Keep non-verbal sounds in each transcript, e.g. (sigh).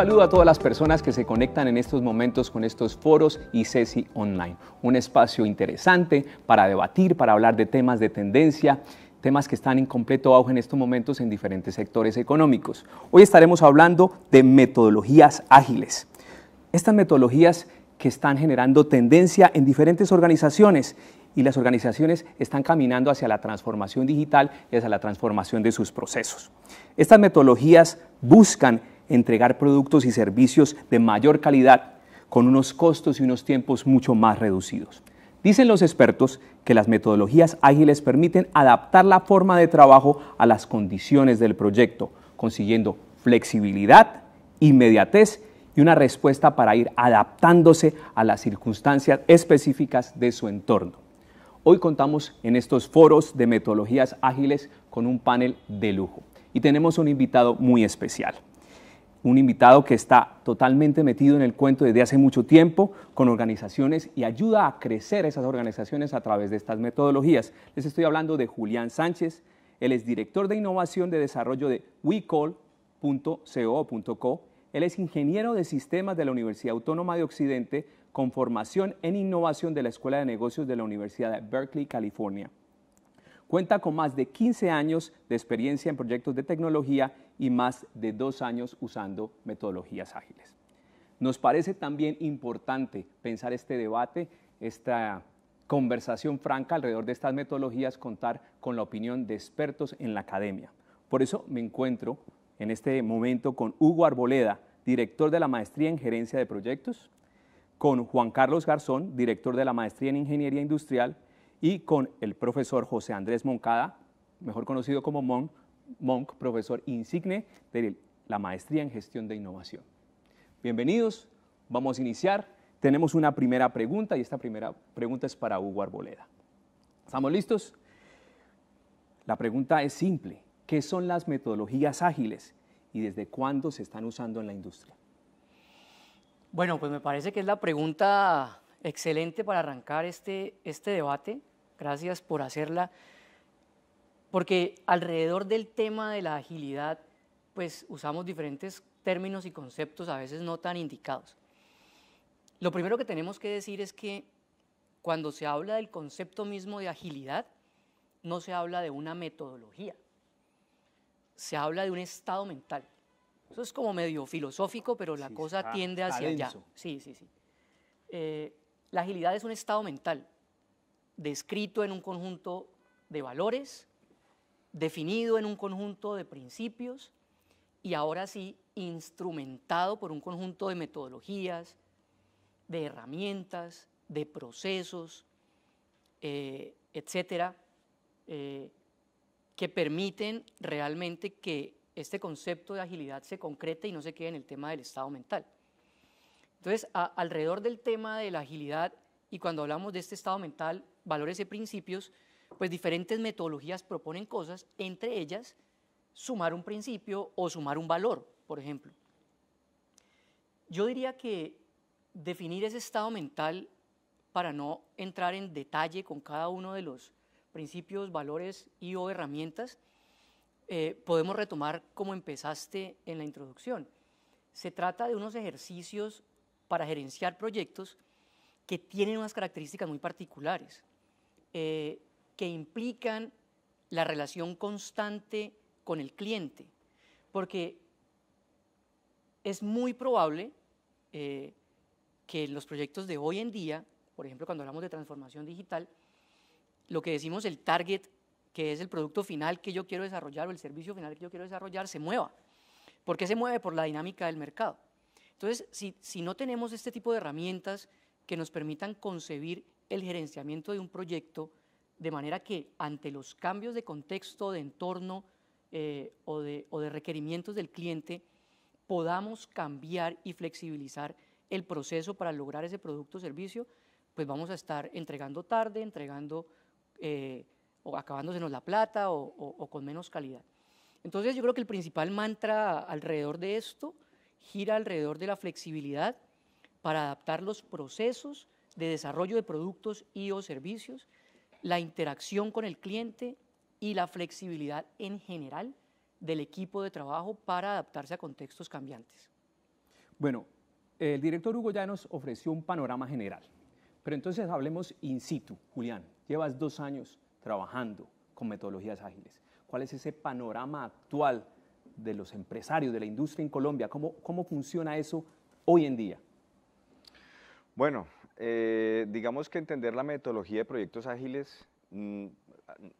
saludo a todas las personas que se conectan en estos momentos con estos foros y Ceci Online, un espacio interesante para debatir, para hablar de temas de tendencia, temas que están en completo auge en estos momentos en diferentes sectores económicos. Hoy estaremos hablando de metodologías ágiles. Estas metodologías que están generando tendencia en diferentes organizaciones y las organizaciones están caminando hacia la transformación digital y hacia la transformación de sus procesos. Estas metodologías buscan entregar productos y servicios de mayor calidad con unos costos y unos tiempos mucho más reducidos. Dicen los expertos que las metodologías ágiles permiten adaptar la forma de trabajo a las condiciones del proyecto, consiguiendo flexibilidad, inmediatez y una respuesta para ir adaptándose a las circunstancias específicas de su entorno. Hoy contamos en estos foros de metodologías ágiles con un panel de lujo y tenemos un invitado muy especial un invitado que está totalmente metido en el cuento desde hace mucho tiempo con organizaciones y ayuda a crecer esas organizaciones a través de estas metodologías. Les estoy hablando de Julián Sánchez, él es director de innovación de desarrollo de WeCall.co.co. Él es ingeniero de sistemas de la Universidad Autónoma de Occidente con formación en innovación de la Escuela de Negocios de la Universidad de Berkeley, California. Cuenta con más de 15 años de experiencia en proyectos de tecnología y más de dos años usando metodologías ágiles. Nos parece también importante pensar este debate, esta conversación franca alrededor de estas metodologías, contar con la opinión de expertos en la academia. Por eso me encuentro en este momento con Hugo Arboleda, director de la Maestría en Gerencia de Proyectos, con Juan Carlos Garzón, director de la Maestría en Ingeniería Industrial, y con el profesor José Andrés Moncada, mejor conocido como Monk, profesor insigne de la maestría en gestión de innovación. Bienvenidos, vamos a iniciar. Tenemos una primera pregunta y esta primera pregunta es para Hugo Arboleda. ¿Estamos listos? La pregunta es simple. ¿Qué son las metodologías ágiles y desde cuándo se están usando en la industria? Bueno, pues me parece que es la pregunta excelente para arrancar este, este debate gracias por hacerla, porque alrededor del tema de la agilidad, pues usamos diferentes términos y conceptos a veces no tan indicados. Lo primero que tenemos que decir es que cuando se habla del concepto mismo de agilidad, no se habla de una metodología, se habla de un estado mental. Eso es como medio filosófico, pero la cosa tiende hacia allá. Sí, sí, sí. Eh, la agilidad es un estado mental, descrito en un conjunto de valores, definido en un conjunto de principios y ahora sí instrumentado por un conjunto de metodologías, de herramientas, de procesos, eh, etcétera, eh, que permiten realmente que este concepto de agilidad se concrete y no se quede en el tema del estado mental. Entonces, alrededor del tema de la agilidad y cuando hablamos de este estado mental, valores y principios, pues diferentes metodologías proponen cosas, entre ellas sumar un principio o sumar un valor, por ejemplo. Yo diría que definir ese estado mental para no entrar en detalle con cada uno de los principios, valores y o herramientas, eh, podemos retomar como empezaste en la introducción. Se trata de unos ejercicios para gerenciar proyectos que tienen unas características muy particulares. Eh, que implican la relación constante con el cliente, porque es muy probable eh, que los proyectos de hoy en día, por ejemplo, cuando hablamos de transformación digital, lo que decimos el target, que es el producto final que yo quiero desarrollar o el servicio final que yo quiero desarrollar, se mueva. ¿Por qué se mueve? Por la dinámica del mercado. Entonces, si, si no tenemos este tipo de herramientas que nos permitan concebir el gerenciamiento de un proyecto de manera que ante los cambios de contexto, de entorno eh, o, de, requerimientos del cliente, podamos cambiar y flexibilizar el proceso para lograr ese producto o servicio, pues vamos a estar entregando tarde, entregando eh, o acabándosenos la plata o, con menos calidad. Entonces yo creo que el principal mantra alrededor de esto gira alrededor de la flexibilidad para adaptar los procesos de desarrollo de productos y o servicios, la interacción con el cliente y la flexibilidad en general del equipo de trabajo para adaptarse a contextos cambiantes. Bueno, el director Hugo ya nos ofreció un panorama general, pero entonces hablemos in situ, Julián. Llevas dos años trabajando con metodologías ágiles. ¿Cuál es ese panorama actual de los empresarios, de la industria en Colombia? ¿Cómo, cómo funciona eso hoy en día? Bueno, eh, digamos que entender la metodología de proyectos ágiles mm,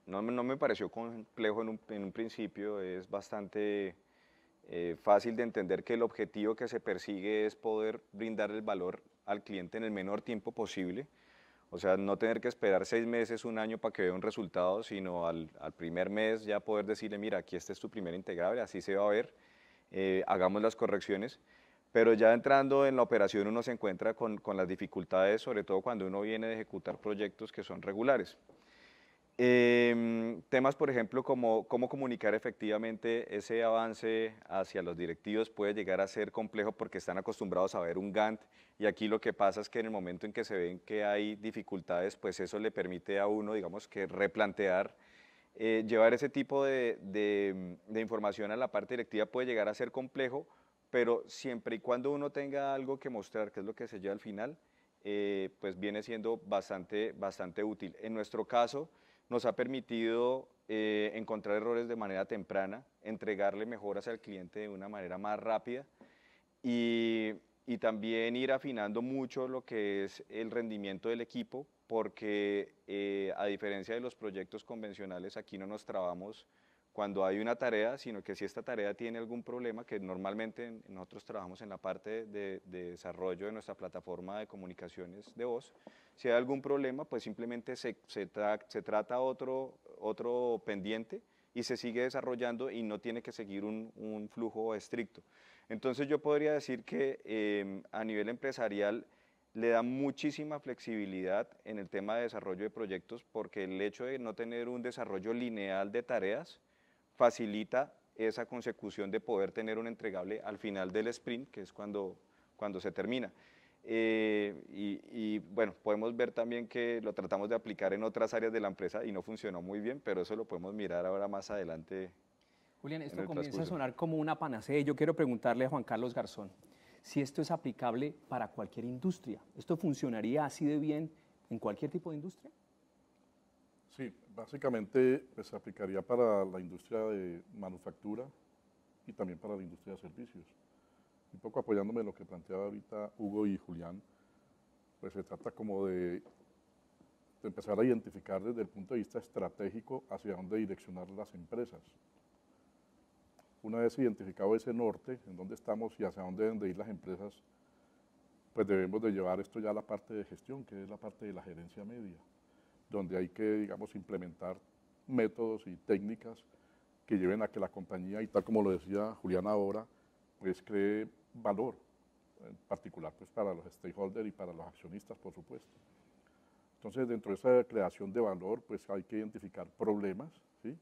no, me pareció complejo en un, principio, es bastante eh, fácil de entender que el objetivo que se persigue es poder brindar el valor al cliente en el menor tiempo posible, o sea, no tener que esperar seis meses, un año para que vea un resultado, sino al, primer mes ya poder decirle, mira, aquí este es tu primer integrable, así se va a ver, eh, hagamos las correcciones. Pero ya entrando en la operación uno se encuentra con, con las dificultades, sobre todo cuando uno viene de ejecutar proyectos que son regulares. Em, temas, por ejemplo, como cómo comunicar efectivamente ese avance hacia los directivos puede llegar a ser complejo porque están acostumbrados a ver un Gantt y aquí lo que pasa es que en el momento en que se ven que hay dificultades, pues eso le permite a uno, digamos, que replantear, eh, llevar ese tipo de, de información a la parte directiva puede llegar a ser complejo pero siempre y cuando uno tenga algo que mostrar, que es lo que se lleva al final, eh, pues viene siendo bastante, bastante útil. En nuestro caso, nos ha permitido eh, encontrar errores de manera temprana, entregarle mejoras al cliente de una manera más rápida y, también ir afinando mucho lo que es el rendimiento del equipo, porque eh, a diferencia de los proyectos convencionales, aquí no nos trabamos cuando hay una tarea, sino que si esta tarea tiene algún problema, que normalmente nosotros trabajamos en la parte de, desarrollo de nuestra plataforma de comunicaciones de voz, si hay algún problema, pues simplemente se, se, trata otro, otro pendiente y se sigue desarrollando y no tiene que seguir un, flujo estricto. Entonces yo podría decir que em, a nivel empresarial le da muchísima flexibilidad en el tema de desarrollo de proyectos porque el hecho de no tener un desarrollo lineal de tareas, facilita esa consecución de poder tener un entregable al final del sprint, que es cuando, cuando se termina. Eh, y, bueno, podemos ver también que lo tratamos de aplicar en otras áreas de la empresa y no funcionó muy bien, pero eso lo podemos mirar ahora más adelante. Julián, esto comienza a sonar como una panacea. Yo quiero preguntarle a Juan Carlos Garzón si esto es aplicable para cualquier industria. ¿Esto funcionaría así de bien en cualquier tipo de industria? Sí, básicamente pues, se aplicaría para la industria de manufactura y también para la industria de servicios. Un poco apoyándome en lo que planteaba ahorita Hugo y Julián, pues se trata como de, de empezar a identificar desde el punto de vista estratégico hacia dónde direccionar las empresas. Una vez identificado ese norte, en dónde estamos y hacia dónde deben ir las empresas, pues debemos de llevar esto ya a la parte de gestión, que es la parte de la gerencia media donde hay que, digamos, implementar métodos y técnicas que lleven a que la compañía, y tal como lo decía Juliana ahora, pues cree valor, en particular pues para los stakeholders y para los accionistas, por supuesto. Entonces, dentro de esa creación de valor, pues hay que identificar problemas, ¿sí?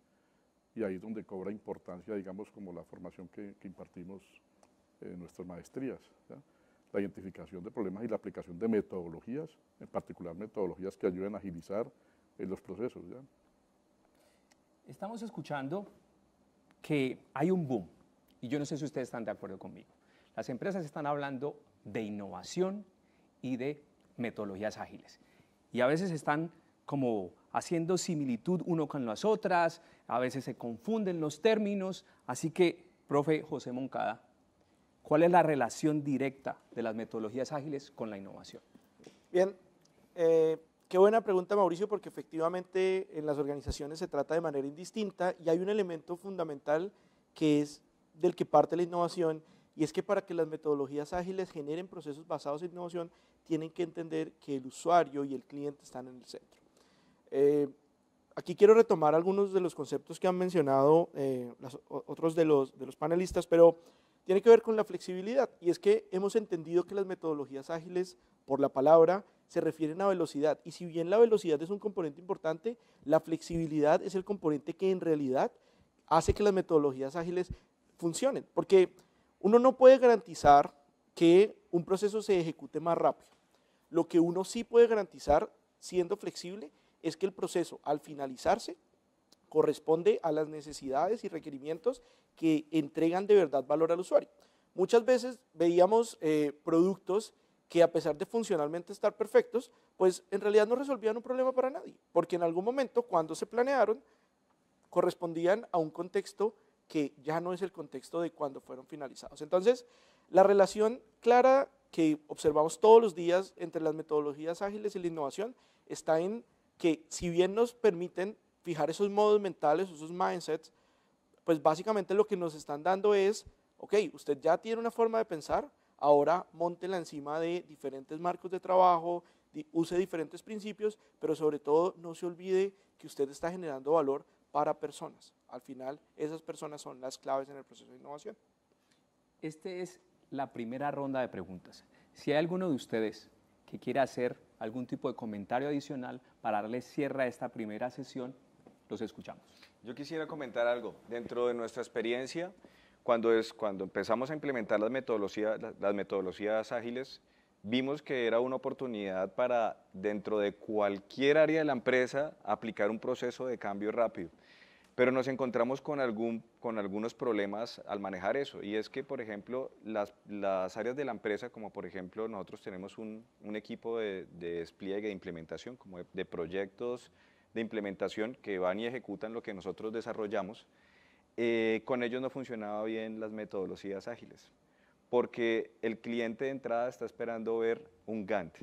Y ahí es donde cobra importancia, digamos, como la formación que, impartimos en nuestras maestrías, la identificación de problemas y la aplicación de metodologías, en particular metodologías que ayuden a agilizar eh, los procesos. Estamos escuchando que hay un boom, y yo no sé si ustedes están de acuerdo conmigo. Las empresas están hablando de innovación y de metodologías ágiles. Y a veces están como haciendo similitud uno con las otras, a veces se confunden los términos, así que, profe José Moncada, ¿Cuál es la relación directa de las metodologías ágiles con la innovación? Bien, eh, qué buena pregunta Mauricio, porque efectivamente en las organizaciones se trata de manera indistinta y hay un elemento fundamental que es del que parte la innovación y es que para que las metodologías ágiles generen procesos basados en innovación tienen que entender que el usuario y el cliente están en el centro. Eh, aquí quiero retomar algunos de los conceptos que han mencionado eh, otros de los, de los panelistas, pero tiene que ver con la flexibilidad y es que hemos entendido que las metodologías ágiles, por la palabra, se refieren a velocidad y si bien la velocidad es un componente importante, la flexibilidad es el componente que en realidad hace que las metodologías ágiles funcionen, porque uno no puede garantizar que un proceso se ejecute más rápido. Lo que uno sí puede garantizar, siendo flexible, es que el proceso al finalizarse corresponde a las necesidades y requerimientos que entregan de verdad valor al usuario. Muchas veces veíamos eh, productos que a pesar de funcionalmente estar perfectos, pues en realidad no resolvían un problema para nadie, porque en algún momento cuando se planearon correspondían a un contexto que ya no es el contexto de cuando fueron finalizados. Entonces, la relación clara que observamos todos los días entre las metodologías ágiles y la innovación está en que si bien nos permiten fijar esos modos mentales, esos mindsets, pues básicamente lo que nos están dando es, ok, usted ya tiene una forma de pensar, ahora la encima de diferentes marcos de trabajo, use diferentes principios, pero sobre todo no se olvide que usted está generando valor para personas. Al final, esas personas son las claves en el proceso de innovación. Esta es la primera ronda de preguntas. Si hay alguno de ustedes que quiera hacer algún tipo de comentario adicional para darle cierre a esta primera sesión, los escuchamos. Yo quisiera comentar algo. Dentro de nuestra experiencia, cuando, es, cuando empezamos a implementar las metodologías, las metodologías ágiles, vimos que era una oportunidad para, dentro de cualquier área de la empresa, aplicar un proceso de cambio rápido. Pero nos encontramos con, algún, con algunos problemas al manejar eso. Y es que, por ejemplo, las, áreas de la empresa, como por ejemplo nosotros tenemos un, equipo de, despliegue, de implementación, como de proyectos de implementación que van y ejecutan lo que nosotros desarrollamos, eh, con ellos no funcionaba bien las metodologías ágiles, porque el cliente de entrada está esperando ver un Gantt.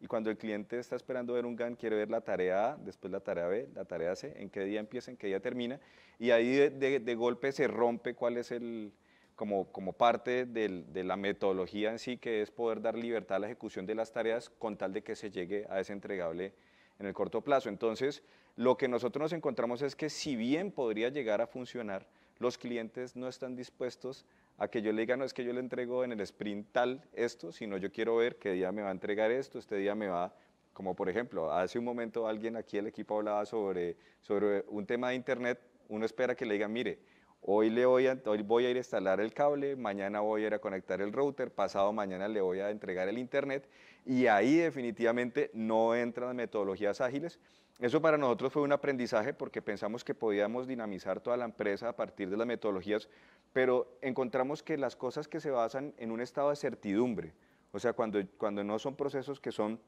Y cuando el cliente está esperando ver un Gantt, quiere ver la tarea A, después la tarea B, la tarea C, en qué día empieza, en qué día termina. Y ahí de, golpe se rompe cuál es el, como, como parte de la metodología en sí, que es poder dar libertad a la ejecución de las tareas con tal de que se llegue a ese entregable en el corto plazo. Entonces, lo que nosotros nos encontramos es que si bien podría llegar a funcionar, los clientes no están dispuestos a que yo le diga, no es que yo le entrego en el sprint tal esto, sino yo quiero ver qué día me va a entregar esto, este día me va, como por ejemplo, hace un momento alguien aquí, el equipo hablaba sobre, sobre un tema de Internet, uno espera que le diga, mire, Hoy, le voy a, hoy voy a ir a instalar el cable, mañana voy a ir a conectar el router, pasado mañana le voy a entregar el internet y ahí definitivamente no entran metodologías ágiles. Eso para nosotros fue un aprendizaje porque pensamos que podíamos dinamizar toda la empresa a partir de las metodologías, pero encontramos que las cosas que se basan en un estado de certidumbre, o sea, cuando, cuando no son procesos que son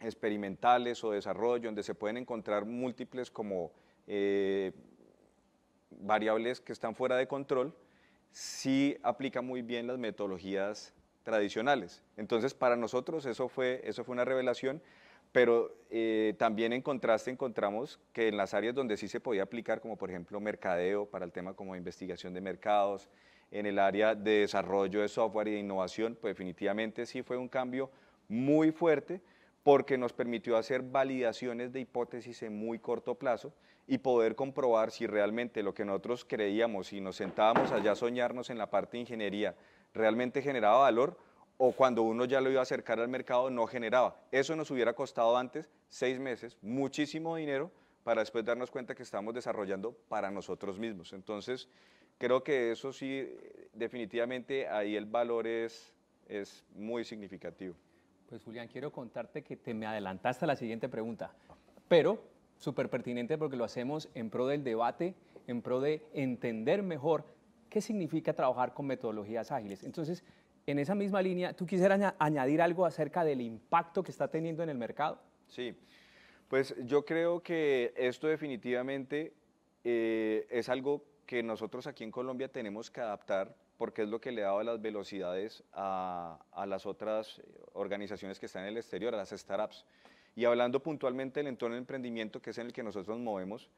experimentales o desarrollo, donde se pueden encontrar múltiples como... Eh, variables que están fuera de control, sí aplica muy bien las metodologías tradicionales. Entonces, para nosotros eso fue, eso fue una revelación, pero eh, también en contraste encontramos que en las áreas donde sí se podía aplicar, como por ejemplo mercadeo, para el tema como investigación de mercados, en el área de desarrollo de software y de innovación, pues definitivamente sí fue un cambio muy fuerte porque nos permitió hacer validaciones de hipótesis en muy corto plazo y poder comprobar si realmente lo que nosotros creíamos y nos sentábamos allá soñarnos en la parte de ingeniería realmente generaba valor o cuando uno ya lo iba a acercar al mercado no generaba. Eso nos hubiera costado antes seis meses, muchísimo dinero, para después darnos cuenta que estábamos desarrollando para nosotros mismos. Entonces, creo que eso sí, definitivamente ahí el valor es, es muy significativo. Pues Julián, quiero contarte que te me adelantaste a la siguiente pregunta, pero súper pertinente porque lo hacemos en pro del debate, en pro de entender mejor qué significa trabajar con metodologías ágiles. Entonces, en esa misma línea, ¿tú quisieras añadir algo acerca del impacto que está teniendo en el mercado? Sí, pues yo creo que esto definitivamente eh, es algo que nosotros aquí en Colombia tenemos que adaptar porque es lo que le ha dado las velocidades a las otras eh, organizaciones que están en el exterior, a las startups. Y hablando puntualmente del entorno de emprendimiento, que es en el que nosotros movemos,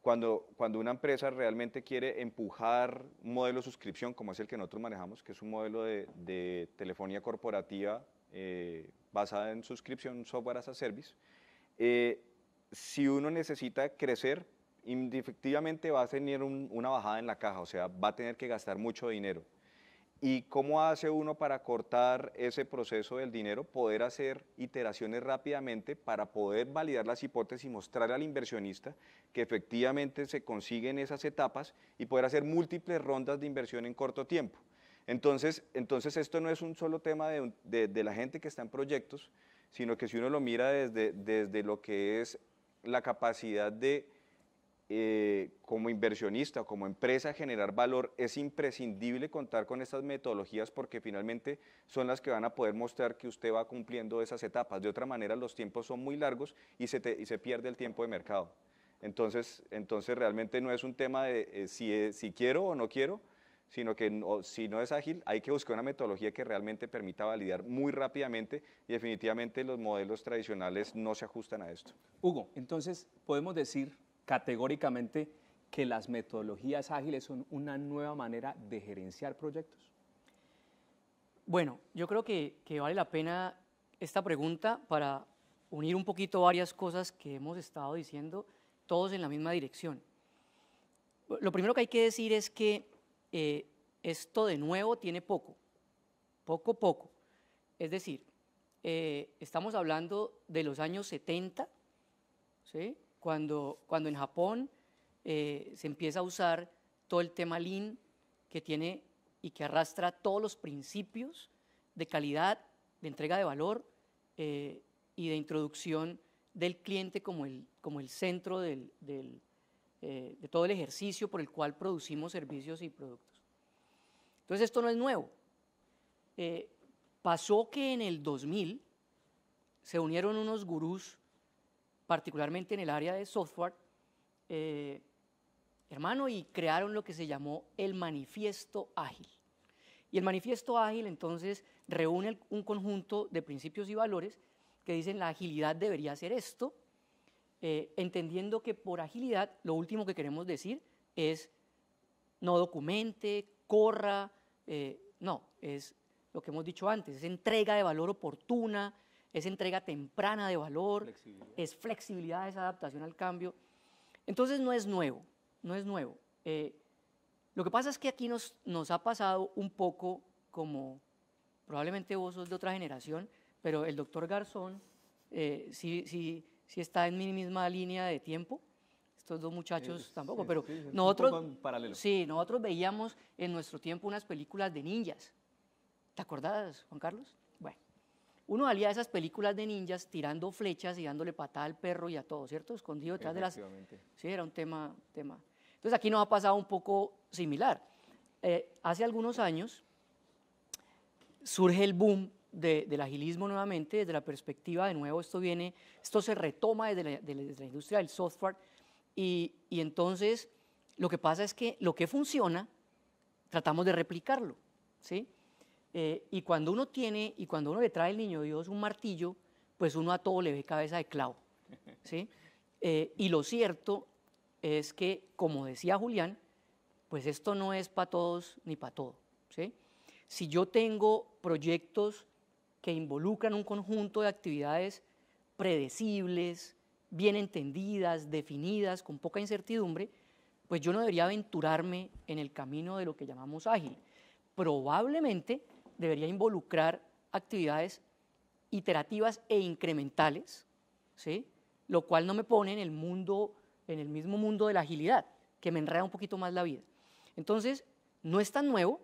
cuando, cuando una empresa realmente quiere empujar un modelo de suscripción, como es el que nosotros manejamos, que es un modelo de, telefonía corporativa eh, basada en suscripción software as a service, eh, si uno necesita crecer, efectivamente va a tener una bajada en la caja, o sea, va a tener que gastar mucho dinero. ¿Y cómo hace uno para cortar ese proceso del dinero? Poder hacer iteraciones rápidamente para poder validar las hipótesis y mostrar al inversionista que efectivamente se consiguen esas etapas y poder hacer múltiples rondas de inversión en corto tiempo. Entonces, entonces esto no es un solo tema de, la gente que está en proyectos, sino que si uno lo mira desde, desde lo que es la capacidad de eh, como inversionista o como empresa generar valor, es imprescindible contar con estas metodologías porque finalmente son las que van a poder mostrar que usted va cumpliendo esas etapas. De otra manera, los tiempos son muy largos y se, y se pierde el tiempo de mercado. Entonces, entonces realmente no es un tema de eh, si, eh, si, quiero o no quiero, sino que si no es ágil, hay que buscar una metodología que realmente permita validar muy rápidamente y definitivamente los modelos tradicionales no se ajustan a esto. Hugo, entonces podemos decir categóricamente que las metodologías ágiles son una nueva manera de gerenciar proyectos? Bueno, yo creo que, vale la pena esta pregunta para unir un poquito varias cosas que hemos estado diciendo, todos en la misma dirección. Lo primero que hay que decir es que eh, esto de nuevo tiene poco, poco, poco. Es decir, eh, estamos hablando de los años 70, ¿sí? cuando, cuando en Japón eh, se empieza a usar todo el tema Lean que tiene y que arrastra todos los principios de calidad, de entrega de valor eh, y de introducción del cliente como el, como el centro eh, de todo el ejercicio por el cual producimos servicios y productos. Entonces esto no es nuevo. pasó que en el 2000 se unieron unos gurús particularmente en el área de software, eh, hermano, y crearon lo que se llamó el manifiesto ágil. Y el manifiesto ágil entonces reúne un conjunto de principios y valores que dicen la agilidad debería ser esto, eh, entendiendo que por agilidad lo último que queremos decir es no documente, corra, eh, no, es lo que hemos dicho antes, es entrega de valor oportuna, es entrega temprana de valor, es flexibilidad, es adaptación al cambio. Entonces no es nuevo, no es nuevo. Eh, lo que pasa es que aquí nos, ha pasado un poco como, probablemente vos sos de otra generación, pero el doctor Garzón eh, sí, está en mi misma línea de tiempo estos dos muchachos tampoco, pero nosotros, sí, nosotros veíamos en nuestro tiempo unas películas de ninjas. ¿Te acordás, Juan Carlos? uno salía de esas películas de ninjas tirando flechas y dándole patada al perro y a todo, ¿cierto? Escondido detrás de las... Sí, era un tema, tema. Entonces aquí nos ha pasado un poco similar. Eh, hace algunos años surge el boom del agilismo nuevamente desde la perspectiva, de nuevo, esto viene, esto se retoma desde la, industria del software y, y entonces lo que pasa es que lo que funciona tratamos de replicarlo, ¿sí? Eh, y cuando uno tiene, y cuando uno le trae el niño Dios un martillo, pues uno a todo le ve cabeza de clavo. ¿sí? Eh, y lo cierto es que, como decía Julián, pues esto no es para todos ni para todo. ¿sí? Si yo tengo proyectos que involucran un conjunto de actividades predecibles, bien entendidas, definidas, con poca incertidumbre, pues yo no debería aventurarme en el camino de lo que llamamos ágil. Probablemente debería involucrar actividades iterativas e incrementales, ¿sí? lo cual no me pone en el, mundo, en el mismo mundo de la agilidad, que me enreda un poquito más la vida. Entonces, no es tan nuevo,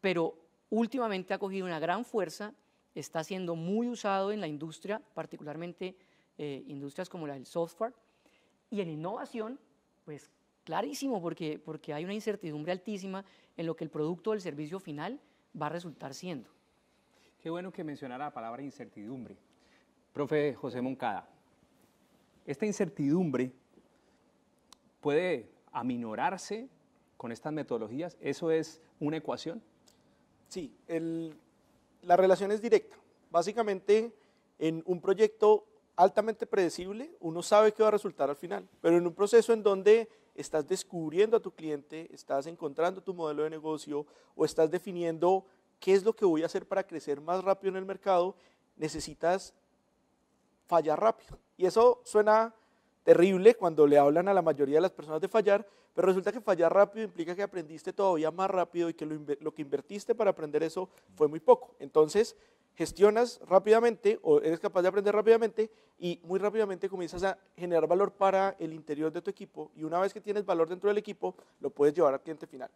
pero últimamente ha cogido una gran fuerza, está siendo muy usado en la industria, particularmente eh, industrias como la del software, y en innovación, pues clarísimo, porque, porque hay una incertidumbre altísima en lo que el producto o el servicio final va a resultar siendo. Qué bueno que mencionara la palabra incertidumbre. Profe José Moncada, esta incertidumbre puede aminorarse con estas metodologías. ¿Eso es una ecuación? Sí, la relación es directa. Básicamente, en un proyecto altamente predecible, uno sabe qué va a resultar al final, pero en un proceso en donde estás descubriendo a tu cliente, estás encontrando tu modelo de negocio o estás definiendo qué es lo que voy a hacer para crecer más rápido en el mercado, necesitas fallar rápido. Y eso suena terrible cuando le hablan a la mayoría de las personas de fallar, pero resulta que fallar rápido implica que aprendiste todavía más rápido y que lo, que invertiste para aprender eso fue muy poco. Entonces, gestionas rápidamente o eres capaz de aprender rápidamente y muy rápidamente comienzas a generar valor para el interior de tu equipo y una vez que tienes valor dentro del equipo lo puedes llevar al cliente final.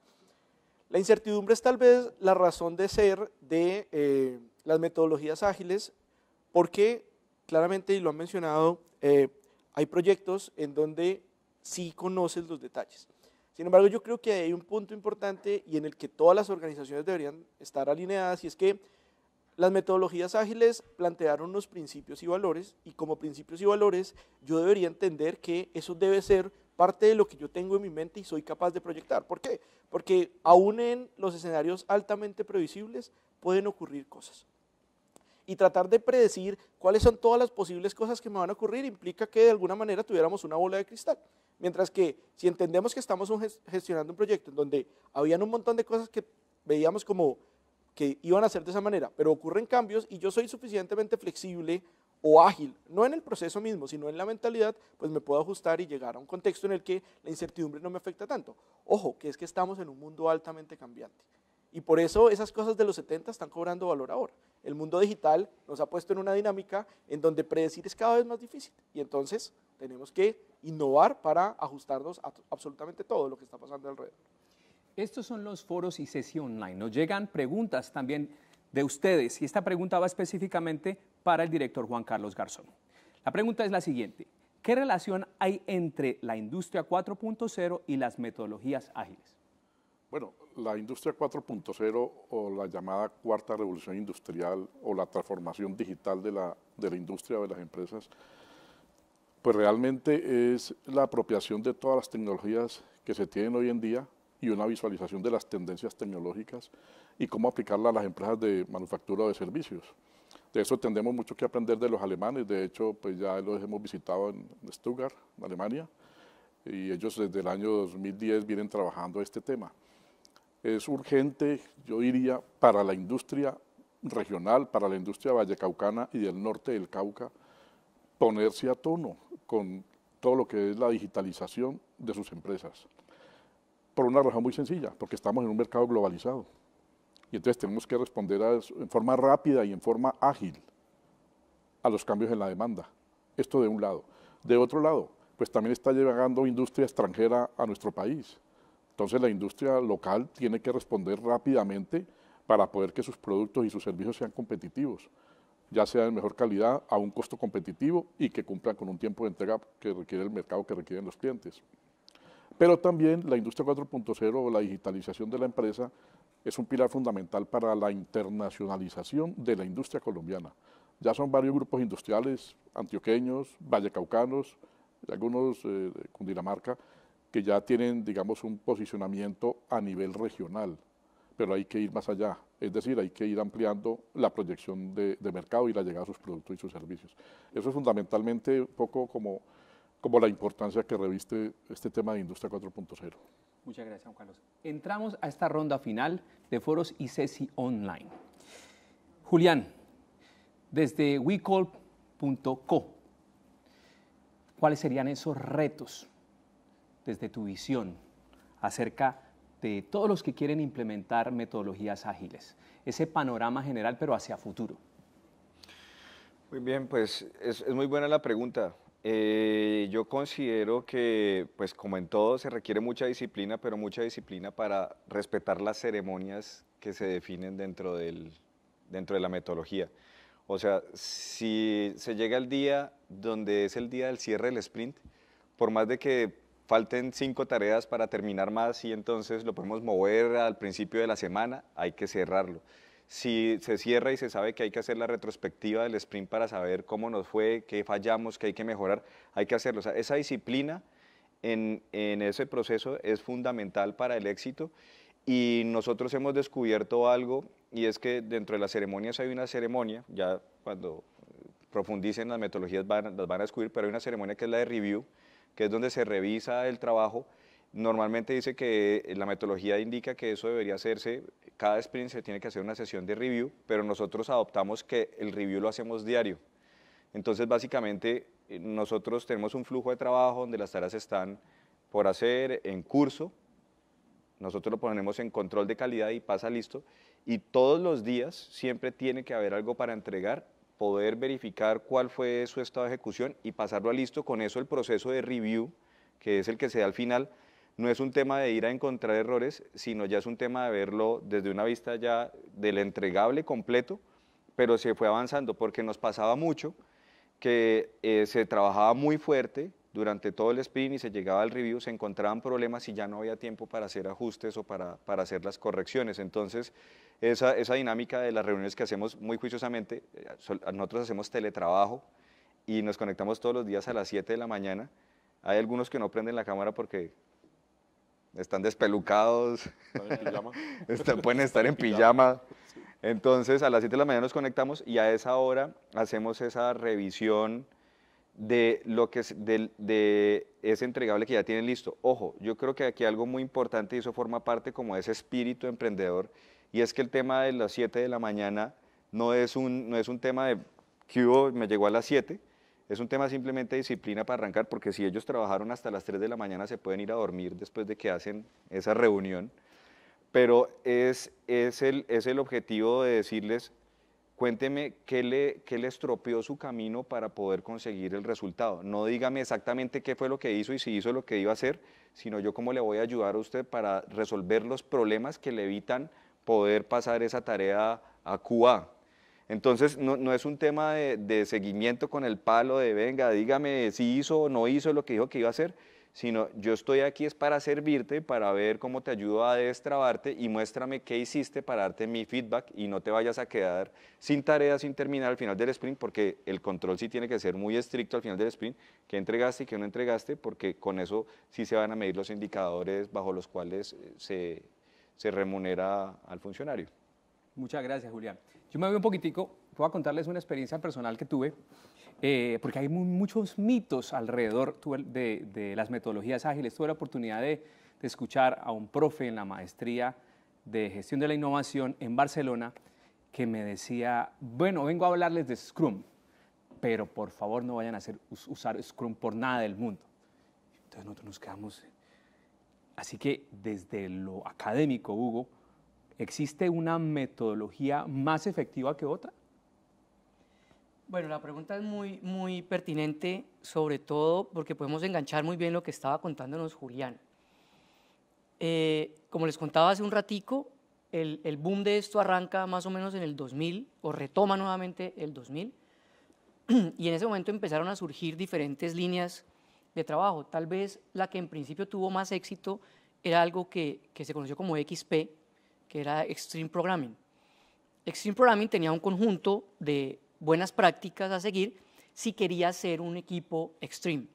La incertidumbre es tal vez la razón de ser de eh, las metodologías ágiles porque claramente, y lo han mencionado, eh, hay proyectos en donde sí conoces los detalles. Sin embargo, yo creo que hay un punto importante y en el que todas las organizaciones deberían estar alineadas y es que las metodologías ágiles plantearon unos principios y valores y como principios y valores yo debería entender que eso debe ser parte de lo que yo tengo en mi mente y soy capaz de proyectar. ¿Por qué? Porque aún en los escenarios altamente previsibles pueden ocurrir cosas. Y tratar de predecir cuáles son todas las posibles cosas que me van a ocurrir implica que de alguna manera tuviéramos una bola de cristal. Mientras que si entendemos que estamos gestionando un proyecto en donde habían un montón de cosas que veíamos como que iban a ser de esa manera, pero ocurren cambios y yo soy suficientemente flexible o ágil, no en el proceso mismo, sino en la mentalidad, pues me puedo ajustar y llegar a un contexto en el que la incertidumbre no me afecta tanto. Ojo, que es que estamos en un mundo altamente cambiante. Y por eso esas cosas de los 70 están cobrando valor ahora. El mundo digital nos ha puesto en una dinámica en donde predecir es cada vez más difícil. Y entonces tenemos que innovar para ajustarnos a absolutamente todo lo que está pasando alrededor. Estos son los foros y sesión online. Nos llegan preguntas también de ustedes y esta pregunta va específicamente para el director Juan Carlos Garzón. La pregunta es la siguiente. ¿Qué relación hay entre la industria 4.0 y las metodologías ágiles? Bueno, la industria 4.0 o la llamada cuarta revolución industrial o la transformación digital de la, de la industria de las empresas, pues realmente es la apropiación de todas las tecnologías que se tienen hoy en día y una visualización de las tendencias tecnológicas y cómo aplicarla a las empresas de manufactura o de servicios. De eso tenemos mucho que aprender de los alemanes, de hecho pues ya los hemos visitado en Stuttgart, Alemania, y ellos desde el año 2010 vienen trabajando este tema. Es urgente, yo diría, para la industria regional, para la industria vallecaucana y del norte del Cauca, ponerse a tono con todo lo que es la digitalización de sus empresas. Por una razón muy sencilla, porque estamos en un mercado globalizado. Y entonces tenemos que responder en forma rápida y en forma ágil a los cambios en la demanda. Esto de un lado. De otro lado, pues también está llegando industria extranjera a nuestro país. Entonces la industria local tiene que responder rápidamente para poder que sus productos y sus servicios sean competitivos, ya sea de mejor calidad, a un costo competitivo y que cumplan con un tiempo de entrega que requiere el mercado, que requieren los clientes. Pero también la industria 4.0 o la digitalización de la empresa es un pilar fundamental para la internacionalización de la industria colombiana. Ya son varios grupos industriales, antioqueños, vallecaucanos, algunos eh, de Cundinamarca, que ya tienen, digamos, un posicionamiento a nivel regional, pero hay que ir más allá, es decir, hay que ir ampliando la proyección de, de mercado y la llegada a sus productos y sus servicios. Eso es fundamentalmente un poco como como la importancia que reviste este tema de Industria 4.0. Muchas gracias, Juan Carlos. Entramos a esta ronda final de foros ICESI Online. Julián, desde WeCall.co, ¿cuáles serían esos retos desde tu visión acerca de todos los que quieren implementar metodologías ágiles? Ese panorama general, pero hacia futuro. Muy bien, pues es muy buena la pregunta. Eh, yo considero que, pues como en todo, se requiere mucha disciplina, pero mucha disciplina para respetar las ceremonias que se definen dentro, del, dentro de la metodología. O sea, si se llega el día donde es el día del cierre del sprint, por más de que falten cinco tareas para terminar más y entonces lo podemos mover al principio de la semana, hay que cerrarlo si se cierra y se sabe que hay que hacer la retrospectiva del sprint para saber cómo nos fue, qué fallamos, qué hay que mejorar, hay que hacerlo. esa disciplina en, en ese proceso es fundamental para el éxito y nosotros hemos descubierto algo y es que dentro de las ceremonias hay una ceremonia, ya cuando eh, profundicen las metodologías las van a descubrir, pero hay una ceremonia que es la de review, que es donde se revisa el trabajo Normalmente dice que eh, la metodología indica que eso debería hacerse, cada sprint se tiene que hacer una sesión de review, pero nosotros adoptamos que el review lo hacemos diario. Entonces, básicamente, eh, nosotros tenemos un flujo de trabajo donde las tareas están por hacer, en curso, nosotros lo ponemos en control de calidad y pasa listo, y todos los días siempre tiene que haber algo para entregar, poder verificar cuál fue su estado de ejecución y pasarlo a listo, con eso el proceso de review, que es el que se da al final, no es un tema de ir a encontrar errores, sino ya es un tema de verlo desde una vista ya del entregable completo, pero se fue avanzando porque nos pasaba mucho que eh, se trabajaba muy fuerte durante todo el sprint y se llegaba al review, se encontraban problemas y ya no había tiempo para hacer ajustes o para, hacer las correcciones. Entonces, esa, esa, dinámica de las reuniones que hacemos muy juiciosamente, eh, nosotros hacemos teletrabajo y nos conectamos todos los días a las 7 de la mañana. Hay algunos que no prenden la cámara porque están despelucados, (laughs) pueden estar en pijama. Entonces, a las 7 de la mañana nos conectamos y a esa hora hacemos esa revisión de lo que es, ese entregable que ya tienen listo. Ojo, yo creo que aquí algo muy importante y eso forma parte como de ese espíritu emprendedor y es que el tema de las 7 de la mañana no es un, no es un tema de que me llegó a las 7, es un tema simplemente de disciplina para arrancar, porque si ellos trabajaron hasta las 3 de la mañana, se pueden ir a dormir después de que hacen esa reunión. Pero es, el, objetivo de decirles, cuénteme qué le, qué estropeó su camino para poder conseguir el resultado. No dígame exactamente qué fue lo que hizo y si hizo lo que iba a hacer, sino yo cómo le voy a ayudar a usted para resolver los problemas que le evitan poder pasar esa tarea a Cuba. Entonces, no, es un tema de, seguimiento con el palo de, venga, dígame si hizo o no hizo lo que dijo que iba a hacer, sino yo estoy aquí es para servirte, para ver cómo te ayudo a destrabarte y muéstrame qué hiciste para darte mi feedback y no te vayas a quedar sin tarea, sin terminar al final del sprint, porque el control sí tiene que ser muy estricto al final del sprint, qué entregaste y qué no entregaste, porque con eso sí se van a medir los indicadores bajo los cuales eh, se, se remunera al funcionario. Muchas gracias, Julián. Yo me voy un poquitico, voy a contarles una experiencia personal que tuve, eh, porque hay muchos mitos alrededor de, las metodologías ágiles. Tuve la oportunidad de, de escuchar a un profe en la maestría de gestión de la innovación en Barcelona que me decía, bueno, vengo a hablarles de Scrum, pero por favor no vayan a hacer, usar Scrum por nada del mundo. Entonces nosotros nos quedamos. Así que desde lo académico, Hugo, ¿Existe una metodología más efectiva que otra? Bueno, la pregunta es muy, muy pertinente, sobre todo porque podemos enganchar muy bien lo que estaba contándonos Julián. Eh, como les contaba hace un ratico, el, boom de esto arranca más o menos en el 2000 o retoma nuevamente el 2000 (clears throat) y en ese momento empezaron a surgir diferentes líneas de trabajo. Tal vez la que en principio tuvo más éxito era algo que, que se conoció como XP, era Extreme Programming. Extreme Programming tenía un conjunto de buenas prácticas a seguir si quería ser un equipo extreme,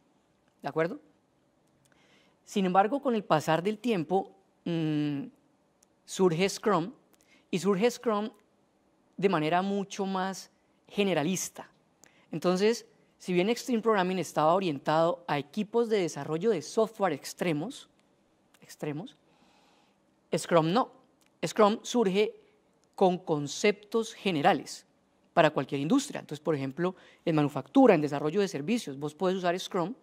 ¿de acuerdo? Sin embargo, con el pasar del tiempo mm, surge Scrum y surge Scrum de manera mucho más generalista. Entonces, si bien Extreme Programming estaba orientado a equipos de desarrollo de software extremos, extremos, Scrum no. Scrum surge con conceptos generales para cualquier industria. Entonces, por ejemplo, en manufactura, en desarrollo de servicios, vos puedes usar Scrum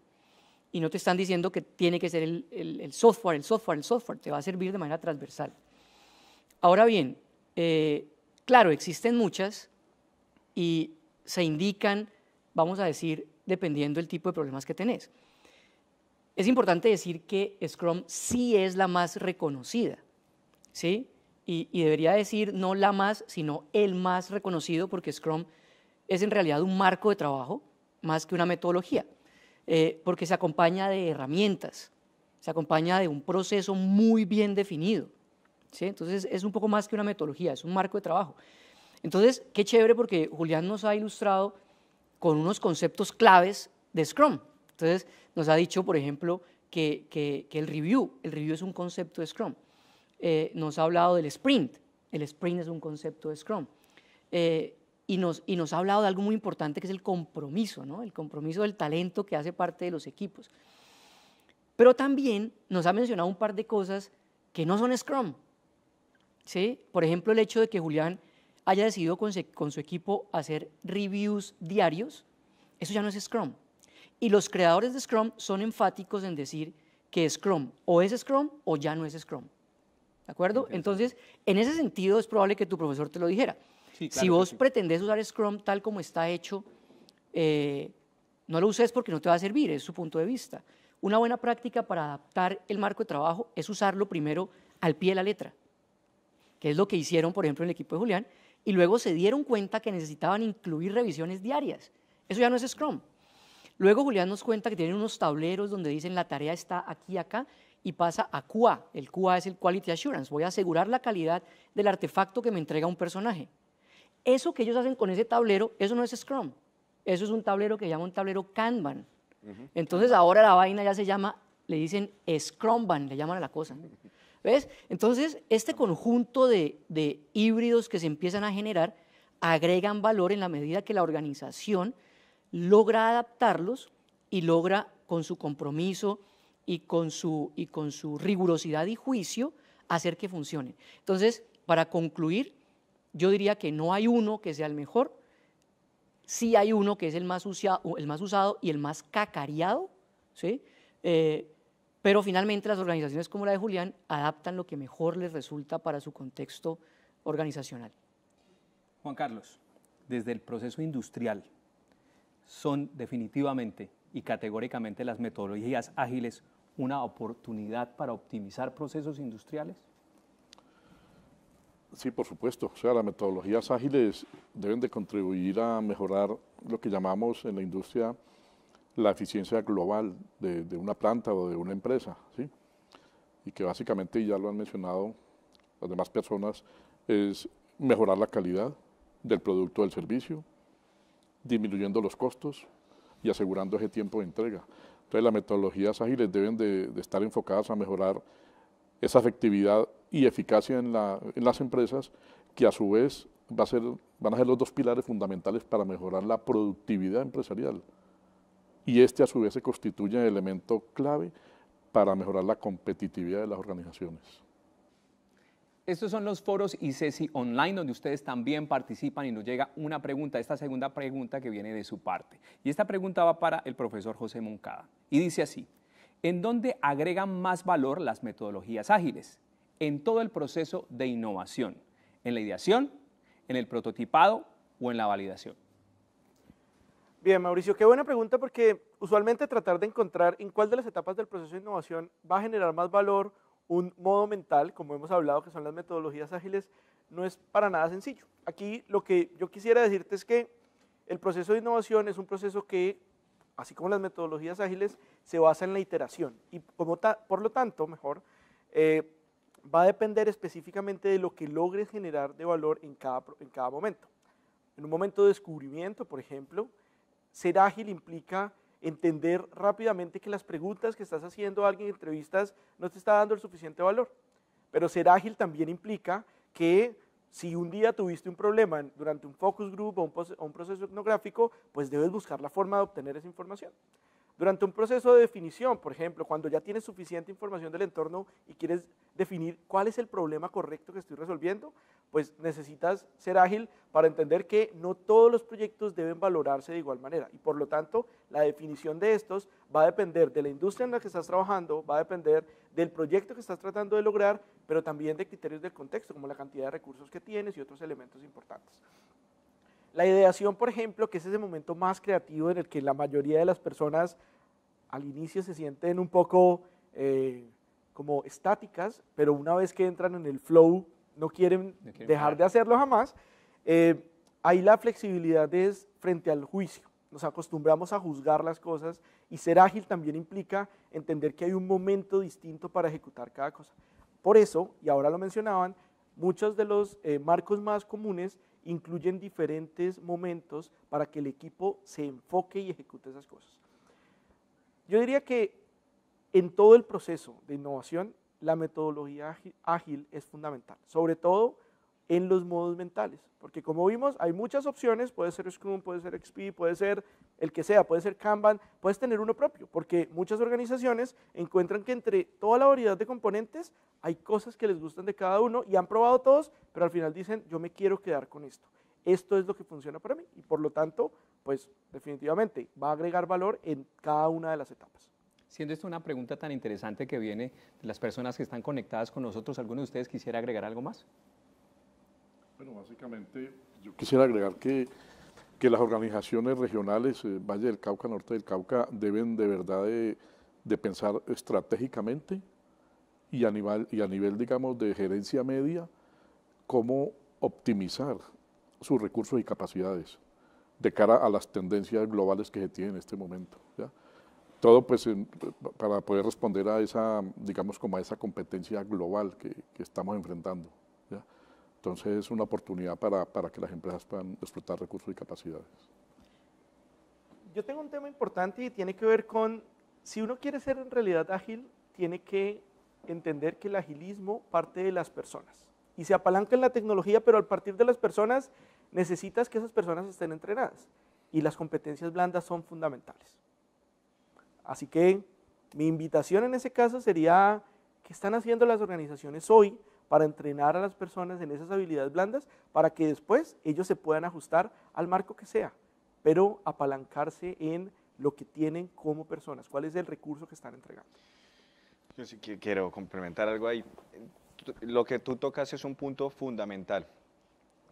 y no te están diciendo que tiene que ser el, software, el software, el software, te va a servir de manera transversal. Ahora bien, eh, claro, existen muchas y se indican, vamos a decir, dependiendo del tipo de problemas que tenés. Es importante decir que Scrum sí es la más reconocida, ¿sí? y, debería decir no la más, sino el más reconocido, porque Scrum es en realidad un marco de trabajo más que una metodología, eh, porque se acompaña de herramientas, se acompaña de un proceso muy bien definido. Entonces es un poco más que una metodología, es un marco de trabajo. Entonces, qué chévere porque Julián nos ha ilustrado con unos conceptos claves de Scrum. Entonces, nos ha dicho, por ejemplo, que, que el review, el review es un concepto de Scrum. Eh, nos ha hablado del sprint. El sprint es un concepto de Scrum. Eh, y, nos, y nos ha hablado de algo muy importante que es el compromiso, ¿no? el compromiso del talento que hace parte de los equipos. Pero también nos ha mencionado un par de cosas que no son Scrum. ¿sí? Por ejemplo, el hecho de que Julián haya decidido con, con su equipo hacer reviews diarios, eso ya no es Scrum. Y los creadores de Scrum son enfáticos en decir que Scrum o es Scrum o ya no es Scrum. ¿De acuerdo? Entonces, en ese sentido es probable que tu profesor te lo dijera. si vos pretendés usar Scrum tal como está hecho, eh, no lo uses porque no te va a servir, es su punto de vista. Una buena práctica para adaptar el marco de trabajo es usarlo primero al pie de la letra, que es lo que hicieron, por ejemplo, en el equipo de Julián, y luego se dieron cuenta que necesitaban incluir revisiones diarias. Eso ya no es Scrum. Luego Julián nos cuenta que tienen unos tableros donde dicen la tarea está aquí y acá y pasa a QA. El QA es el Quality Assurance. Voy a asegurar la calidad del artefacto que me entrega un personaje. Eso que ellos hacen con ese tablero, eso no es Scrum. Eso es un tablero que llama un tablero Kanban. Entonces ahora la vaina ya se llama, le dicen Scrumban, le llaman a la cosa. ¿Ves? Entonces este conjunto de, de híbridos que se empiezan a generar agregan valor en la medida que la organización logra adaptarlos y logra con su compromiso, y con su, y con su rigurosidad y juicio hacer que funcione. Entonces, para concluir, yo diría que no hay uno que sea el mejor, sí hay uno que es el más, el más usado y el más cacareado, ¿sí? Eh, pero finalmente las organizaciones como la de Julián adaptan lo que mejor les resulta para su contexto organizacional. Juan Carlos, desde el proceso industrial, son definitivamente y categóricamente las metodologías ágiles una oportunidad para optimizar procesos industriales? Sí, por supuesto. O sea, las metodologías ágiles deben de contribuir a mejorar lo que llamamos en la industria la eficiencia global de, una planta o de una empresa, ¿sí? Y que básicamente, ya lo han mencionado las demás personas, es mejorar la calidad del producto o del servicio, disminuyendo los costos y asegurando ese tiempo de entrega. Entonces las metodologías ágiles deben de, estar enfocadas a mejorar esa efectividad y eficacia en, las empresas, que a su vez van a ser los dos pilares fundamentales para mejorar la productividad empresarial. Y este a su vez se constituye el elemento clave para mejorar la competitividad de las organizaciones. Estos son los foros ICESI e online donde ustedes también participan y nos llega una pregunta, esta segunda pregunta que viene de su parte. Y esta pregunta va para el profesor José Moncada. Y dice así, ¿en dónde agregan más valor las metodologías ágiles? En todo el proceso de innovación, en la ideación, en el prototipado o en la validación. Bien, Mauricio, qué buena pregunta porque usualmente tratar de encontrar en cuál de las etapas del proceso de innovación va a generar más valor un modo mental, como hemos hablado que son las metodologías ágiles, no es para nada sencillo. Aquí lo que yo quisiera decirte es que el proceso de innovación es un proceso que, así como las metodologías ágiles, se basa en la iteración y por lo tanto, mejor, eh, va a depender específicamente de lo que logres generar de valor en cada momento. En un momento de descubrimiento, por ejemplo, ser ágil implica entender rápidamente que las preguntas que estás haciendo a alguien en entrevistas no te está dando el suficiente valor. Pero ser ágil también implica que si un día tuviste un problema durante un focus group o un, proceso etnográfico, pues debes buscar la forma de obtener esa información. Durante un proceso de definición, por ejemplo, cuando ya tienes suficiente información del entorno y quieres definir cuál es el problema correcto que estoy resolviendo, pues necesitas ser ágil para entender que no todos los proyectos deben valorarse de igual manera y por lo tanto la definición de estos va a depender de la industria en la que estás trabajando, va a depender del proyecto que estás tratando de lograr, pero también de criterios del contexto, como la cantidad de recursos que tienes y otros elementos importantes. La ideación, por ejemplo, que es ese momento más creativo en el que la mayoría de las personas al inicio se sienten un poco eh, como estáticas, pero una vez que entran en el flow no quieren, dejar de hacerlo jamás. Eh, ahí la flexibilidad es frente al juicio. Nos acostumbramos a juzgar las cosas y ser ágil también implica entender que hay un momento distinto para ejecutar cada cosa. Por eso, y ahora lo mencionaban, muchos de los eh, marcos más comunes incluyen diferentes momentos para que el equipo se enfoque y ejecute esas cosas. Yo diría que en todo el proceso de innovación la metodología ágil es fundamental, sobre todo en los modos mentales, porque como vimos hay muchas opciones, puede ser Scrum, puede ser XP, puede ser el que sea, puede ser Kanban, puedes tener uno propio, porque muchas organizaciones encuentran que entre toda la variedad de componentes hay cosas que les gustan de cada uno y han probado todos, pero al final dicen yo me quiero quedar con esto, esto es lo que funciona para mí y por lo tanto, pues definitivamente va a agregar valor en cada una de las etapas. Siendo esto una pregunta tan interesante que viene de las personas que están conectadas con nosotros, ¿alguno de ustedes quisiera agregar algo más? Bueno, básicamente yo quisiera agregar que, que las organizaciones regionales, eh, Valle del Cauca, Norte del Cauca, deben de verdad de, pensar estratégicamente y a, nivel, y a nivel, digamos, de gerencia media, cómo optimizar sus recursos y capacidades de cara a las tendencias globales que se tienen en este momento. ¿ya? todo pues para poder responder a esa, digamos, como a esa competencia global que, estamos enfrentando. Entonces es una oportunidad para, para, que las empresas puedan explotar recursos y capacidades. Yo tengo un tema importante y tiene que ver con, si uno quiere ser en realidad ágil, tiene que entender que el agilismo parte de las personas y se apalanca en la tecnología, pero al partir de las personas necesitas que esas personas estén entrenadas y las competencias blandas son fundamentales. Así que mi invitación en ese caso sería, ¿qué están haciendo las organizaciones hoy para entrenar a las personas en esas habilidades blandas para que después ellos se puedan ajustar al marco que sea, pero apalancarse en lo que tienen como personas? ¿Cuál es el recurso que están entregando? Yo sí quiero complementar algo ahí. Lo que tú tocas es un punto fundamental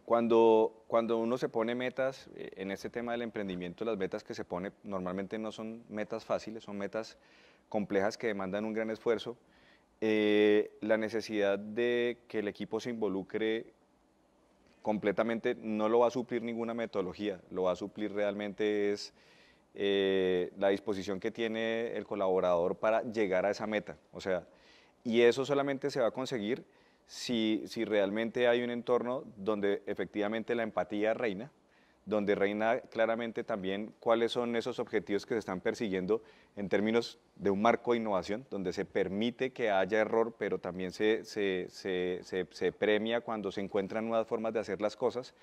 cuando, cuando uno se pone metas, eh, en este tema del emprendimiento, las metas que se pone normalmente no son metas fáciles, son metas complejas que demandan un gran esfuerzo. Eh, la necesidad de que el equipo se involucre completamente no lo va a suplir ninguna metodología, lo va a suplir realmente es eh, la disposición que tiene el colaborador para llegar a esa meta. O sea, y eso solamente se va a conseguir si, realmente hay un entorno donde efectivamente la empatía reina, donde reina claramente también cuáles son esos objetivos que se están persiguiendo en términos de un marco de innovación, donde se permite que haya error, pero también se, se, premia cuando se encuentran nuevas formas de hacer las cosas.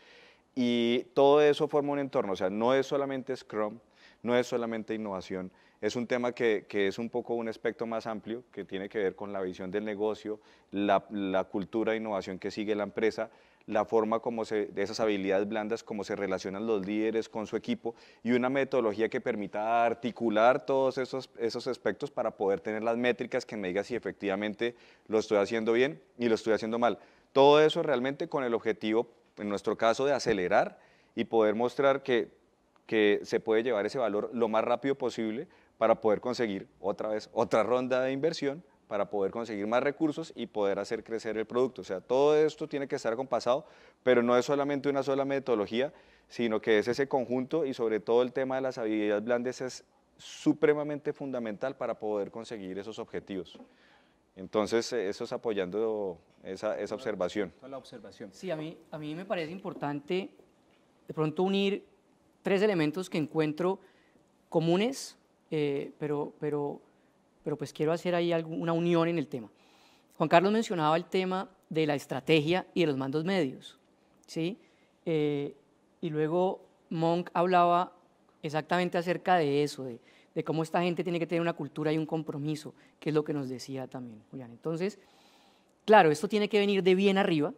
Y todo eso forma un entorno, o sea, no es solamente Scrum, no es solamente innovación, es un tema que, que, es un poco un aspecto más amplio, que tiene que ver con la visión del negocio, la, la cultura e innovación que sigue la empresa, la forma como de esas habilidades blandas, cómo se relacionan los líderes con su equipo y una metodología que permita articular todos esos, esos aspectos para poder tener las métricas que me diga si efectivamente lo estoy haciendo bien y lo estoy haciendo mal. Todo eso realmente con el objetivo, en nuestro caso, de acelerar y poder mostrar que, que se puede llevar ese valor lo más rápido posible para poder conseguir otra vez otra ronda de inversión para poder conseguir más recursos y poder hacer crecer el producto. O sea, todo esto tiene que estar compasado, pero no es solamente una sola metodología, sino que es ese conjunto y sobre todo el tema de las habilidades blandas es supremamente fundamental para poder conseguir esos objetivos. Entonces, eh, eso es apoyando esa, observación. la observación. Sí, a mí, a mí me parece importante de pronto unir tres elementos que encuentro comunes eh, pero, pero, pero pues quiero hacer ahí una unión en el tema. Juan Carlos mencionaba el tema de la estrategia y de los mandos medios, ¿sí? Eh, y luego Monk hablaba exactamente acerca de eso, de, de, cómo esta gente tiene que tener una cultura y un compromiso, que es lo que nos decía también Julián. Entonces, claro, esto tiene que venir de bien arriba,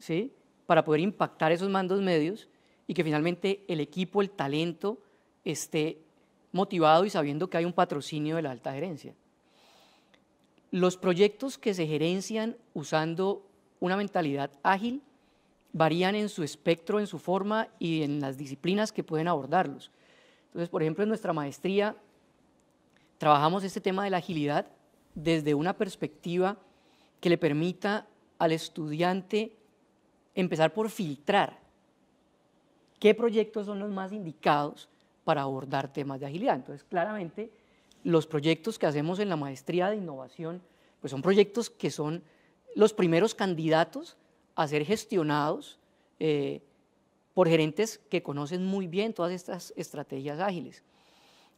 ¿sí? Para poder impactar esos mandos medios y que finalmente el equipo, el talento, esté motivado y sabiendo que hay un patrocinio de la alta gerencia. Los proyectos que se gerencian usando una mentalidad ágil varían en su espectro, en su forma y en las disciplinas que pueden abordarlos. Entonces, por ejemplo, en nuestra maestría trabajamos este tema de la agilidad desde una perspectiva que le permita al estudiante empezar por filtrar qué proyectos son los más indicados para abordar temas de agilidad. Entonces, claramente, los proyectos que hacemos en la maestría de innovación, pues son proyectos que son los primeros candidatos a ser gestionados eh, por gerentes que conocen muy bien todas estas estrategias ágiles.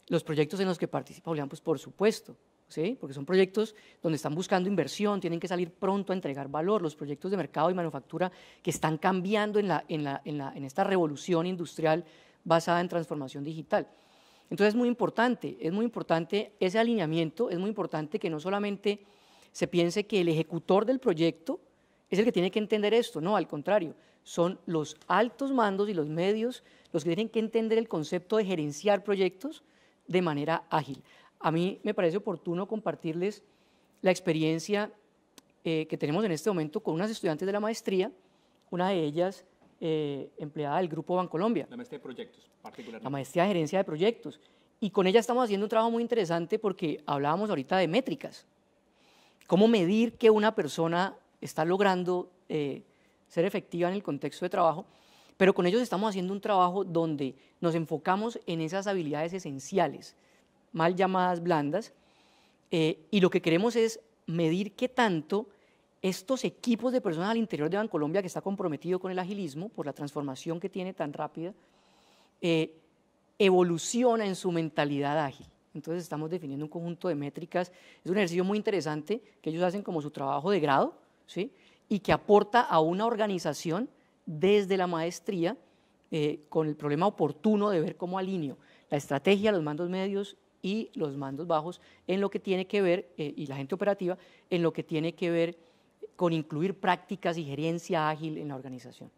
Los proyectos en los que participa Julián, pues por supuesto, ¿sí? porque son proyectos donde están buscando inversión, tienen que salir pronto a entregar valor, los proyectos de mercado y manufactura que están cambiando en, la, en, en esta revolución industrial basada en transformación digital. Entonces es muy importante, es muy importante ese alineamiento, es muy importante que no solamente se piense que el ejecutor del proyecto es el que tiene que entender esto, no, al contrario, son los altos mandos y los medios los que tienen que entender el concepto de gerenciar proyectos de manera ágil. A mí me parece oportuno compartirles la experiencia eh, que tenemos en este momento con unas estudiantes de la maestría, una de ellas eh, empleada del Grupo Bancolombia. La maestría de proyectos, particularmente. La maestría de gerencia de proyectos. Y con ella estamos haciendo un trabajo muy interesante porque hablábamos ahorita de métricas. Cómo medir que una persona está logrando eh, ser efectiva en el contexto de trabajo. Pero con ellos estamos haciendo un trabajo donde nos enfocamos en esas habilidades esenciales, mal llamadas blandas, eh, y lo que queremos es medir qué tanto estos equipos de personas al interior de Bancolombia, que está comprometido con el agilismo por la transformación que tiene tan rápida, eh, evoluciona en su mentalidad ágil. Entonces estamos definiendo un conjunto de métricas. Es un ejercicio muy interesante que ellos hacen como su trabajo de grado ¿sí? y que aporta a una organización desde la maestría eh, con el problema oportuno de ver cómo alineo la estrategia, los mandos medios y los mandos bajos en lo que tiene que ver, eh, y la gente operativa, en lo que tiene que ver con incluir prácticas y gerencia ágil en la organización.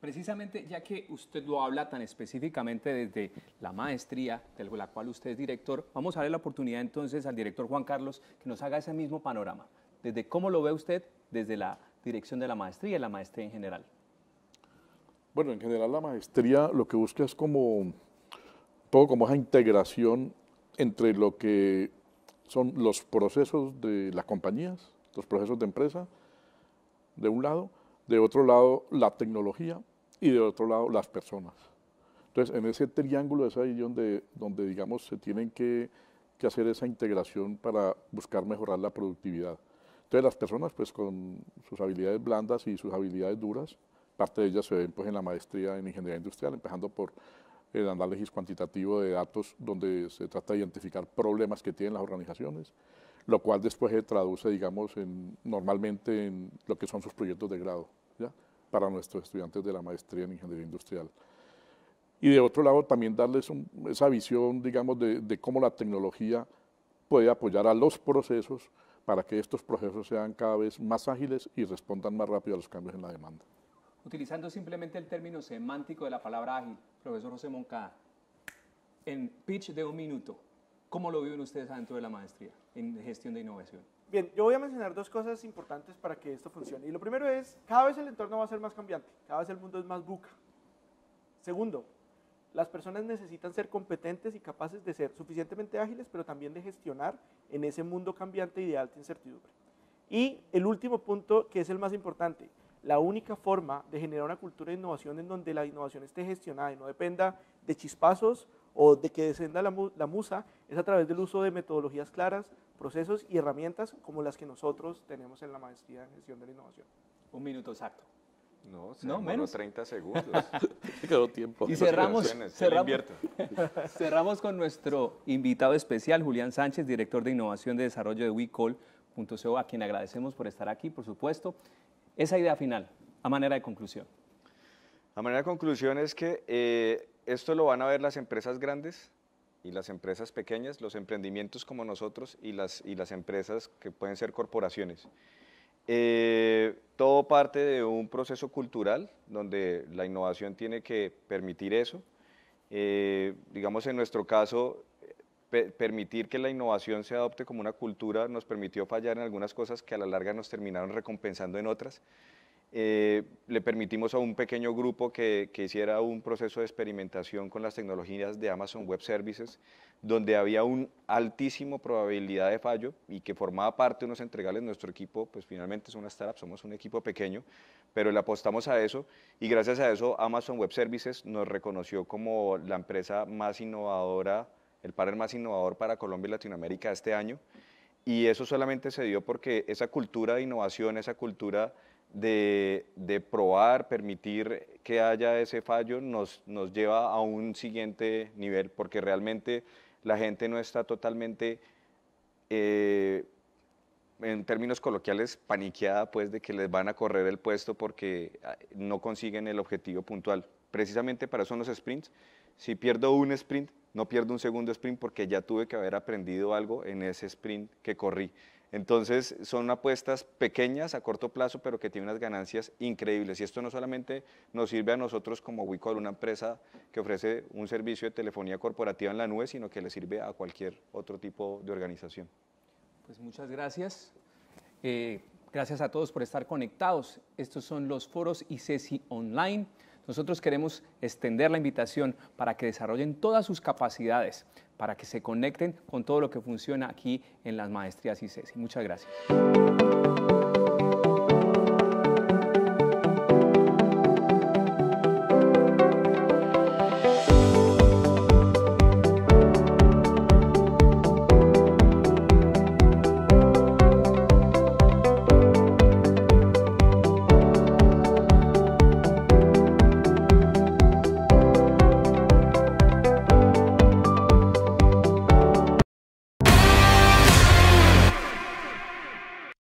Precisamente, ya que usted lo habla tan específicamente desde la maestría, de la cual usted es director, vamos a darle la oportunidad entonces al director Juan Carlos que nos haga ese mismo panorama, desde cómo lo ve usted desde la dirección de la maestría y la maestría en general. Bueno, en general la maestría lo que busca es como un poco como esa integración entre lo que son los procesos de las compañías, los procesos de empresa, de un lado, de otro lado la tecnología y de otro lado las personas. Entonces, en ese triángulo es ahí donde, donde digamos, se tienen que, que hacer esa integración para buscar mejorar la productividad. Entonces, las personas, pues, con sus habilidades blandas y sus habilidades duras, parte de ellas se ven, pues, en la maestría en ingeniería industrial, empezando por el análisis cuantitativo de datos, donde se trata de identificar problemas que tienen las organizaciones, lo cual después se traduce, digamos, normalmente en lo que son sus proyectos de grado, ¿ya? para nuestros estudiantes de la maestría en ingeniería industrial. Y de otro lado, también darles esa visión, digamos, de, de, cómo la tecnología puede apoyar a los procesos para que estos procesos sean cada vez más ágiles y respondan más rápido a los cambios en la demanda. Utilizando simplemente el término semántico de la palabra ágil, profesor José Moncada, en pitch de un minuto, ¿Cómo lo viven ustedes dentro de la maestría en gestión de innovación? Bien, yo voy a mencionar dos cosas importantes para que esto funcione. Y lo primero es, cada vez el entorno va a ser más cambiante, cada vez el mundo es más buca. Segundo, las personas necesitan ser competentes y capaces de ser suficientemente ágiles, pero también de gestionar en ese mundo cambiante y de alta incertidumbre. Y el último punto, que es el más importante, la única forma de generar una cultura de innovación en donde la innovación esté gestionada y no dependa de chispazos o de que descienda la, musa es a través del uso de metodologías claras, procesos y herramientas como las que nosotros tenemos en la maestría de gestión de la innovación. Un minuto exacto. No, menos 30 segundos. (laughs) Quedó tiempo. Y cerramos, cerramos, (laughs) cerramos, con nuestro invitado especial, Julián Sánchez, director de Innovación de Desarrollo de WeCall.co, a quien agradecemos por estar aquí, por supuesto. Esa idea final, a manera de conclusión. A manera de conclusión es que eh, esto lo van a ver las empresas grandes y las empresas pequeñas, los emprendimientos como nosotros y las, y las empresas que pueden ser corporaciones. Eh, todo parte de un proceso cultural donde la innovación tiene que permitir eso. Eh, digamos, en nuestro caso, permitir que la innovación se adopte como una cultura nos permitió fallar en algunas cosas que a la larga nos terminaron recompensando en otras. Eh, le permitimos a un pequeño grupo que, hiciera un proceso de experimentación con las tecnologías de Amazon Web Services, donde había un altísimo probabilidad de fallo y que formaba parte de unos entregales. Nuestro equipo, pues finalmente es una startup, somos un equipo pequeño, pero le apostamos a eso y gracias a eso Amazon Web Services nos reconoció como la empresa más innovadora, el panel más innovador para Colombia y Latinoamérica este año. Y eso solamente se dio porque esa cultura de innovación, esa cultura de, probar, permitir que haya ese fallo, nos, lleva a un siguiente nivel, porque realmente la gente no está totalmente, eh, en términos coloquiales, paniqueada pues de que les van a correr el puesto porque ah, no consiguen el objetivo puntual. Precisamente para eso son los sprints. Si pierdo un sprint, no pierdo un segundo sprint porque ya tuve que haber aprendido algo en ese sprint que corrí. Entonces, son apuestas pequeñas a corto plazo, pero que tienen unas ganancias increíbles. Y esto no solamente nos sirve a nosotros como WeCall, una empresa que ofrece un servicio de telefonía corporativa en la nube, sino que le sirve a cualquier otro tipo de organización. Pues muchas gracias. Eh, gracias a todos por estar conectados. Estos son los foros ICESI e Online. Nosotros queremos extender la invitación para que desarrollen todas sus capacidades para que se conecten con todo lo que funciona aquí en las maestrías y ICESI. Muchas gracias.